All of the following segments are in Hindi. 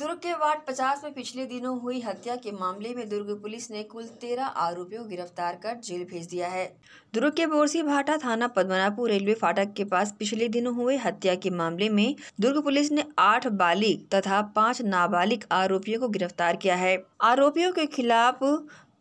दुर्ग के वार्ड 50 में पिछले दिनों हुई हत्या के मामले में दुर्ग पुलिस ने कुल 13 आरोपियों को गिरफ्तार कर जेल भेज दिया है दुर्ग के बोरसी भाटा थाना पद्मनापुर रेलवे फाटक के पास पिछले दिनों हुए हत्या के मामले में दुर्ग पुलिस ने 8 बालिक तथा 5 नाबालिग आरोपियों को गिरफ्तार किया है आरोपियों के खिलाफ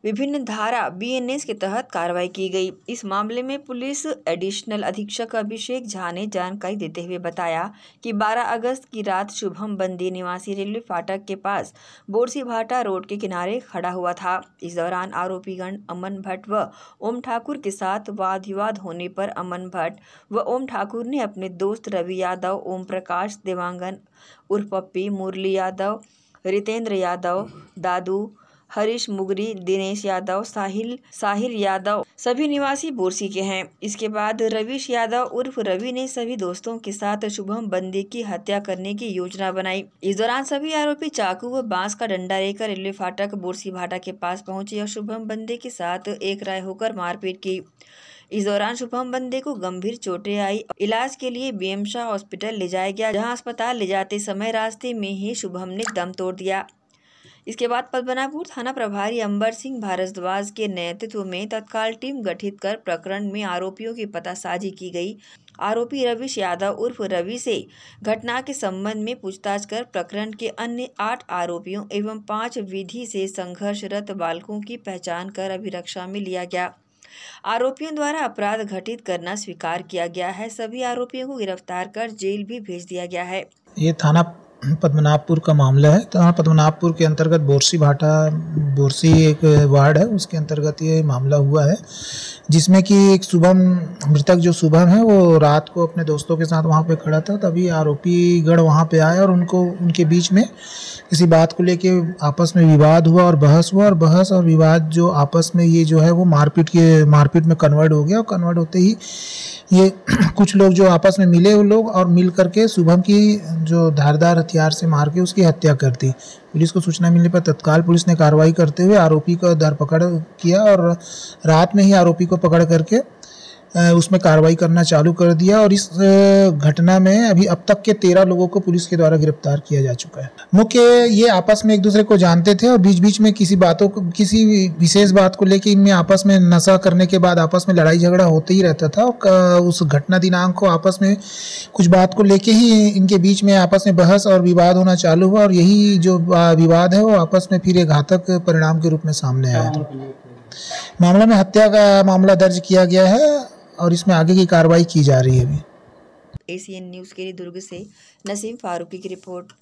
विभिन्न धारा बीएनएस के तहत कार्रवाई की गई इस मामले में पुलिस एडिशनल अधीक्षक अभिषेक झा ने जानकारी देते हुए बताया कि 12 अगस्त की रात शुभम बंदी निवासी रेलवे फाटक के पास बोरसी भाटा रोड के किनारे खड़ा हुआ था इस दौरान आरोपीगण अमन भट्ट व ओम ठाकुर के साथ वाद विवाद होने पर अमन भट्ट व ओम ठाकुर ने अपने दोस्त रवि यादव ओम प्रकाश देवांगन उर्फ पप्पी मुरली यादव रितेंद्र यादव दादू हरीश मुगरी दिनेश यादव साहिल साहिल यादव सभी निवासी बोरसी के हैं इसके बाद रवीश यादव उर्फ रवि ने सभी दोस्तों के साथ शुभम बंदी की हत्या करने की योजना बनाई इस दौरान सभी आरोपी चाकू व बांस का डंडा लेकर रेलवे फाटक बोरसी भाटा के पास पहुंचे और शुभम बंदे के साथ एक राय होकर मारपीट की इस दौरान शुभम बंदे को गंभीर चोटें आई इलाज के लिए बीएम शाह हॉस्पिटल ले जाया गया जहां अस्पताल ले जाते समय रास्ते में ही शुभम ने दम तोड़ दिया इसके बाद पद्मनाभपुर थाना प्रभारी अंबर सिंह भारद्वाज के नेतृत्व में तत्काल टीम गठित कर प्रकरण में आरोपियों की पतासाजी की गई आरोपी रविश यादव उर्फ रवि से घटना के संबंध में पूछताछ कर प्रकरण के अन्य आठ आरोपियों एवं पांच विधि से संघर्षरत बालकों की पहचान कर अभिरक्षा में लिया गया आरोपियों द्वारा अपराध घटित करना स्वीकार किया गया है सभी आरोपियों को गिरफ्तार कर जेल भी भेज दिया गया है ये थाना पद्मनाभपुर का मामला है तो हाँ पद्मनाभपुर के अंतर्गत बोरसी भाटा बोरसी एक वार्ड है उसके अंतर्गत ये मामला हुआ है जिसमें कि एक शुभम मृतक जो शुभम है वो रात को अपने दोस्तों के साथ वहाँ पे खड़ा था तभी आरोपी गढ़ वहाँ पे आए और उनको उनके बीच में किसी बात को लेके आपस में विवाद हुआ और बहस हुआ और बहस और विवाद जो आपस में ये जो है वो मारपीट के मारपीट में कन्वर्ट हो गया और कन्वर्ट होते ही ये कुछ लोग जो आपस में मिले वो लोग और मिल करके शुभम की जो धारदार हथियार से मार के उसकी हत्या कर दी पुलिस को सूचना मिलने पर तत्काल पुलिस ने कार्रवाई करते हुए आरोपी को धरपकड़ किया और रात में ही आरोपी को पकड़ करके उसमें कार्रवाई करना चालू कर दिया और इस घटना में अभी अब तक के तेरह लोगों को पुलिस के द्वारा गिरफ्तार किया जा चुका है मुख्य ये आपस में एक दूसरे को जानते थे और बीच बीच में किसी बातों को किसी विशेष बात को लेकर इनमें आपस में नशा करने के बाद आपस में लड़ाई झगड़ा होते ही रहता था उस घटना दिनांक को आपस में कुछ बात को लेके ही इनके बीच में आपस में बहस और विवाद होना चालू हुआ और यही जो विवाद है वो आपस में फिर एक घातक परिणाम के रूप में सामने आया था मामला में हत्या का मामला दर्ज किया गया है और इसमें आगे की कार्रवाई की जा रही है अभी एसीएन न्यूज़ के लिए दुर्ग से नसीम फारूकी की रिपोर्ट